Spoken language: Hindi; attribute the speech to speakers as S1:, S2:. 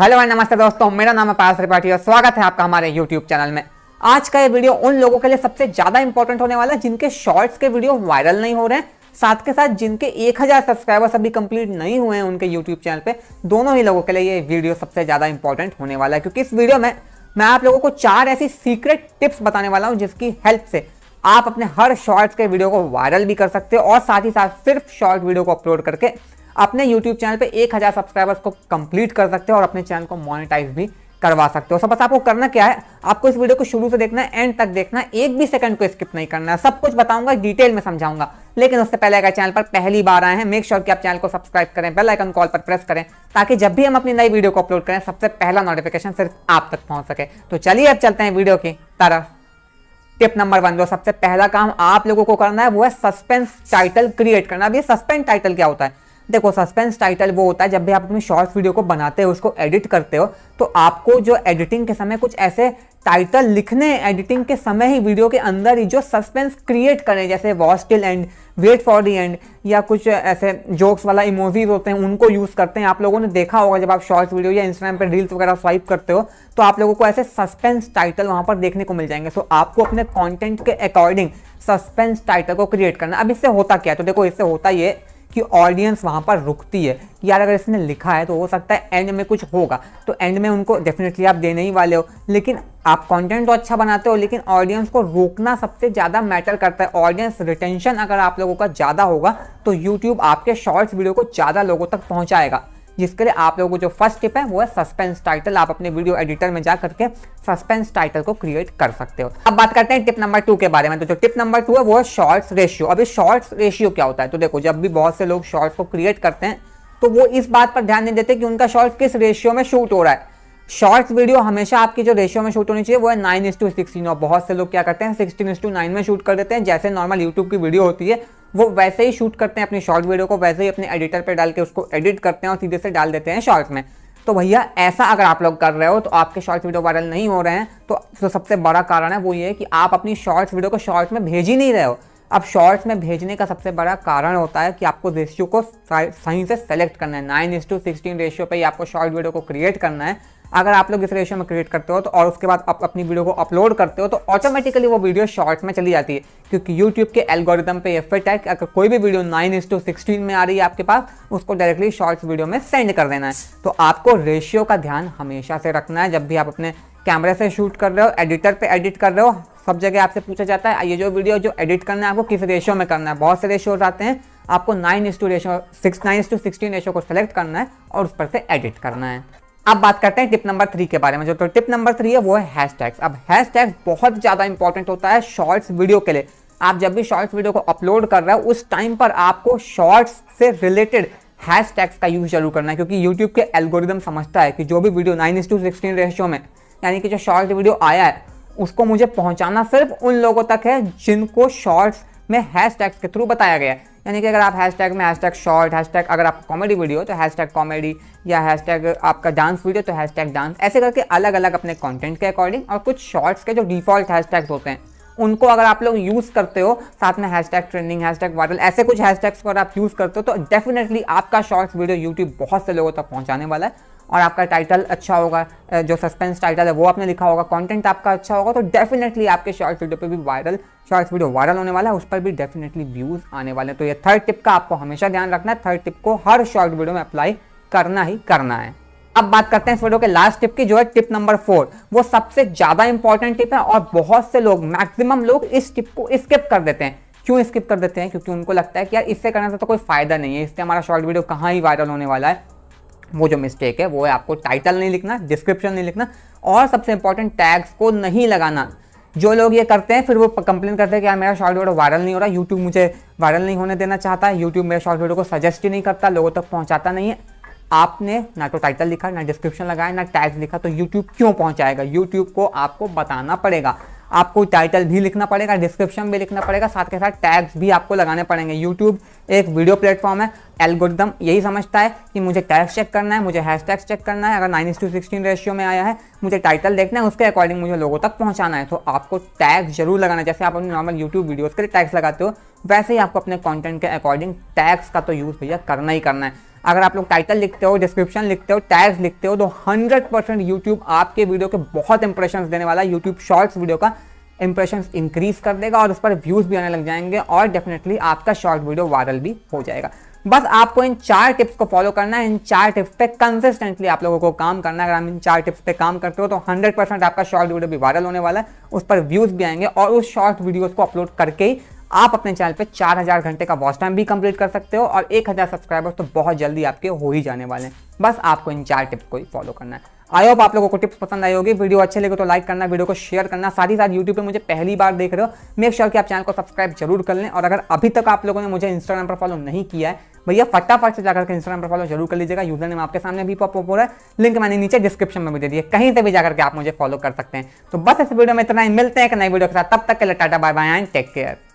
S1: हेलो भाई नमस्ते दोस्तों मेरा नाम है पारस त्रिपाठी और स्वागत है आपका हमारे यूट्यूब चैनल में आज का ये वीडियो उन लोगों के लिए सबसे ज़्यादा इंपॉर्टेंट होने वाला है जिनके शॉर्ट्स के वीडियो वायरल नहीं हो रहे हैं साथ के साथ जिनके 1000 सब्सक्राइबर्स अभी कंप्लीट नहीं हुए हैं उनके यूट्यूब चैनल पे दोनों ही लोगों के लिए ये वीडियो सबसे ज़्यादा इंपॉर्टेंट होने वाला है क्योंकि इस वीडियो में मैं आप लोगों को चार ऐसी सीक्रेट टिप्स बताने वाला हूँ जिसकी हेल्प से आप अपने हर शॉर्ट्स के वीडियो को वायरल भी कर सकते हो और साथ ही साथ सिर्फ शॉर्ट वीडियो को अपलोड करके अपने यूट्यूब चैनल पर एक हज़ार सब्सक्राइबर्स को कंप्लीट कर सकते हो और अपने चैनल को मोनिटाइज भी करवा सकते हो सब बस आपको करना क्या है आपको इस वीडियो को शुरू से देखना है एंड तक देखना है एक भी सेकंड को स्किप नहीं करना है सब कुछ बताऊंगा डिटेल में समझाऊंगा लेकिन उससे पहले अगर चैनल पर पहली बार आए हैं मेक श्योर कि आप चैनल को सब्सक्राइब करें बेल आइकन कॉल पर प्रेस करें ताकि जब भी हम अपनी नई वीडियो को अपलोड करें सबसे पहला नोटिफिकेशन सिर्फ आप तक पहुंच सके तो चलिए अब चलते हैं वीडियो की तरफ टिप नंबर वन जो सबसे पहला काम आप लोगों को करना है वो है सस्पेंस टाइटल क्रिएट करना अब ये सस्पेंस टाइटल क्या होता है देखो सस्पेंस टाइटल वो होता है जब भी आप अपनी शॉर्ट्स वीडियो को बनाते हो उसको एडिट करते हो तो आपको जो एडिटिंग के समय कुछ ऐसे टाइटल लिखने एडिटिंग के समय ही वीडियो के अंदर ही जो सस्पेंस क्रिएट करें जैसे watch till end wait for the end या कुछ ऐसे जोक्स वाला इमोजीज होते हैं उनको यूज़ करते हैं आप लोगों ने देखा होगा जब आप शॉर्ट्स वीडियो या इंस्टाग्राम पर रील्स वगैरह स्वाइप करते हो तो आप लोगों को ऐसे सस्पेंस टाइटल वहाँ पर देखने को मिल जाएंगे सो आपको अपने कॉन्टेंट के अकॉर्डिंग सस्पेंस टाइटल को क्रिएट करना अब इससे होता क्या है तो देखो इससे होता ये कि ऑडियंस वहाँ पर रुकती है कि यार अगर इसने लिखा है तो हो सकता है एंड में कुछ होगा तो एंड में उनको डेफिनेटली आप देने ही वाले हो लेकिन आप कंटेंट तो अच्छा बनाते हो लेकिन ऑडियंस को रोकना सबसे ज़्यादा मैटर करता है ऑडियंस रिटेंशन अगर आप लोगों का ज़्यादा होगा तो यूट्यूब आपके शॉर्ट्स वीडियो को ज़्यादा लोगों तक पहुँचाएगा जिसके लिए आप लोगों को जो फर्स्ट टिप है वो है सस्पेंस टाइटल आप अपने वीडियो एडिटर में जा करके सस्पेंस टाइटल को क्रिएट कर सकते हो अब बात करते हैं टिप नंबर टू के बारे में तो जो टिप नंबर टू है वो है शॉर्ट्स रेशियो अभी शॉर्ट्स रेशियो क्या होता है तो देखो जब भी बहुत से लोग शॉर्ट्स को क्रिएट करते हैं तो वो इस बात पर ध्यान नहीं देते कि उनका शॉर्ट किस रेशियो में शूट हो रहा है शॉर्ट्स वीडियो हमेशा आपकी जो रेशियो में शूट होनी चाहिए वो है नाइन इंस टू सिक्सटीन और बहुत से लोग क्या करते हैं सिक्सटीन इंस टू नाइन में शूट कर देते हैं जैसे नॉर्मल यूट्यूब की वीडियो होती है वो वैसे ही शूट करते हैं अपनी शॉर्ट वीडियो को वैसे ही अपने एडिटर पर डाल के उसको एडिट करते हैं और सीधे से डाल देते हैं शॉर्ट में तो भैया ऐसा अगर आप लोग कर रहे हो तो आपके शॉर्ट्स वीडियो वायरल नहीं हो रहे हैं तो, तो, सबसे बड़ा कारण है वो ये कि आप अपनी शॉर्ट्स वीडियो को शॉर्ट्स में भेज ही नहीं रहे हो अब शॉर्ट्स में भेजने का सबसे बड़ा कारण होता है कि आपको रेशियो को सही से सेलेक्ट करना है nine is to sixteen ratio पर ही आपको शॉर्ट वीडियो को क्रिएट करना है अगर आप लोग इस रेशियो में क्रिएट करते हो तो और उसके बाद आप अपनी वीडियो को अपलोड करते हो तो ऑटोमेटिकली वो वीडियो शॉर्ट्स में चली जाती है क्योंकि यूट्यूब के एल्गोरिदम पे ये फिट है कि अगर कोई भी video nine is to sixteen में आ रही है आपके पास उसको डायरेक्टली शॉर्ट्स वीडियो में सेंड कर देना है तो आपको रेशियो का ध्यान हमेशा से रखना है जब भी आप अपने कैमरे से शूट कर रहे हो एडिटर पे एडिट कर रहे हो सब जगह आपसे पूछा जाता है ये जो वीडियो जो एडिट करना है आपको किस रेशो में करना है बहुत से रेशोज आते हैं आपको nine is to ratio six nine to sixteen ratio को सेलेक्ट करना है और उस पर से एडिट करना है अब बात करते हैं टिप नंबर थ्री के बारे में जो तो टिप नंबर थ्री है वो है हैश टैग्स अब हैश टैग्स बहुत ज़्यादा इंपॉर्टेंट होता है शॉर्ट्स वीडियो के लिए आप जब भी शॉर्ट्स वीडियो को अपलोड कर रहे हो उस टाइम पर आपको शॉर्ट्स से रिलेटेड हैश टैग्स का यूज़ जरूर करना है क्योंकि यूट्यूब के एल्गोरिदम समझता है कि जो भी video nine is to sixteen ratio में यानी कि जो शॉर्ट वीडियो आया है उसको मुझे पहुंचाना सिर्फ उन लोगों तक है जिनको शॉर्ट्स में हैश के थ्रू बताया गया है यानी कि अगर आप हैश टैग में hashtag short hashtag अगर आप कॉमेडी वीडियो तो हैश टैग कॉमेडी या हैश टैग आपका डांस वीडियो तो हैश टैग डांस ऐसे करके अलग अलग अपने कॉन्टेंट के अकॉर्डिंग और कुछ शॉर्ट्स के जो डिफॉल्ट हैश होते हैं उनको अगर आप लोग यूज़ करते हो साथ में hashtag trending hashtag viral ऐसे कुछ हैश टैग्स को अगर आप यूज़ करते हो तो डेफिनेटली आपका शॉर्ट्स वीडियो यूट्यूब बहुत से लोगों तक पहुंचाने वाला है और आपका टाइटल अच्छा होगा जो सस्पेंस टाइटल है वो आपने लिखा होगा कंटेंट आपका अच्छा होगा तो डेफिनेटली आपके शॉर्ट्स वीडियो पे भी वायरल शॉर्ट्स वीडियो वायरल होने वाला है उस पर भी डेफिनेटली व्यूज़ आने वाले हैं तो ये थर्ड टिप का आपको हमेशा ध्यान रखना है थर्ड टिप को हर शॉर्ट वीडियो में अप्लाई करना ही करना है अब बात करते हैं इस वीडियो के लास्ट टिप की जो है टिप नंबर फोर वो सबसे ज़्यादा इंपॉर्टेंट टिप है और बहुत से लोग मैक्सिमम लोग इस टिप को स्किप कर देते हैं क्यों स्किप कर देते हैं क्योंकि उनको लगता है कि यार इससे करने से तो कोई फायदा नहीं है इससे हमारा शॉर्ट वीडियो कहाँ ही वायरल होने वाला है वो जो मिस्टेक है वो है आपको टाइटल नहीं लिखना डिस्क्रिप्शन नहीं लिखना और सबसे इंपॉर्टेंट टैग्स को नहीं लगाना जो लोग ये करते हैं फिर वो कंप्लेन करते हैं कि यार मेरा शॉर्ट वीडियो वायरल नहीं हो रहा यूट्यूब मुझे वायरल नहीं होने देना चाहता है यूट्यूब मेरे शॉर्ट वीडियो को सजेस्ट ही नहीं करता लोगों तक पहुंचाता नहीं है आपने ना तो टाइटल लिखा ना डिस्क्रिप्शन लगाया ना टैग लिखा तो यूट्यूब क्यों पहुंचाएगा यूट्यूब को आपको बताना पड़ेगा आपको टाइटल भी लिखना पड़ेगा डिस्क्रिप्शन भी लिखना पड़ेगा साथ के साथ टैग्स भी आपको लगाने पड़ेंगे यूट्यूब एक वीडियो प्लेटफॉर्म है एल्गोरिदम यही समझता है कि मुझे टैग्स चेक करना है मुझे हैश चेक करना है अगर नाइन टू सिक्सटीन रेशियो में आया है मुझे टाइटल देखना है उसके अकॉर्डिंग मुझे लोगों तक पहुंचाना है तो आपको टैग जरूर लगाना है जैसे आप अपने नॉर्मल यूट्यूब वीडियोज़ के लिए टैग्स लगाते हो वैसे ही आपको अपने कॉन्टेंट के अकॉर्डिंग टैग्स का तो यूज़ भैया करना ही करना है अगर आप लोग टाइटल लिखते हो डिस्क्रिप्शन लिखते हो टैग्स लिखते हो तो 100 परसेंट यूट्यूब आपके वीडियो के बहुत इंप्रेशन देने वाला है यूट्यूब शॉर्ट्स वीडियो का इंप्रेशन इंक्रीज कर देगा और उस पर व्यूज़ भी आने लग जाएंगे और डेफिनेटली आपका शॉर्ट वीडियो वायरल भी हो जाएगा बस आपको इन चार टिप्स को फॉलो करना है इन चार टिप्स पे कंसिस्टेंटली आप लोगों को काम करना है अगर हम इन चार टिप्स पे काम करते हो तो 100 परसेंट आपका शॉर्ट वीडियो भी वायरल होने वाला है उस पर व्यूज़ भी आएंगे और उस शॉर्ट वीडियोस को अपलोड करके ही आप अपने चैनल पे 4000 घंटे का वॉच टाइम भी कंप्लीट कर सकते हो और 1000 सब्सक्राइबर्स तो बहुत जल्दी आपके हो ही जाने वाले हैं बस आपको इन चार टिप्स को ही फॉलो करना है आई होप आप लोगों को टिप्स पसंद आई होगी वीडियो अच्छे लगे तो लाइक करना वीडियो को शेयर करना साथ ही साथ यूट्यूब पर मुझे पहली बार देख रहे हो मेक श्योर sure कि आप चैनल को सब्सक्राइब जरूर कर लें और अगर अभी तक आप लोगों ने मुझे इंस्टाग्राम पर फॉलो नहीं किया है भैया फटाफट से जाकर के इंस्टाग्राम पर फॉलो जरूर कर लीजिएगा यूजर नेम आपके सामने भी पॉप हो रहा है लिंक मैंने नीचे डिस्क्रिप्शन में भी दे दिए कहीं से भी जाकर के आप मुझे फॉलो कर सकते हैं तो बस इस वीडियो में इतना ही मिलते हैं एक नई वीडियो के साथ तब तक के लिए tata bye bye and take care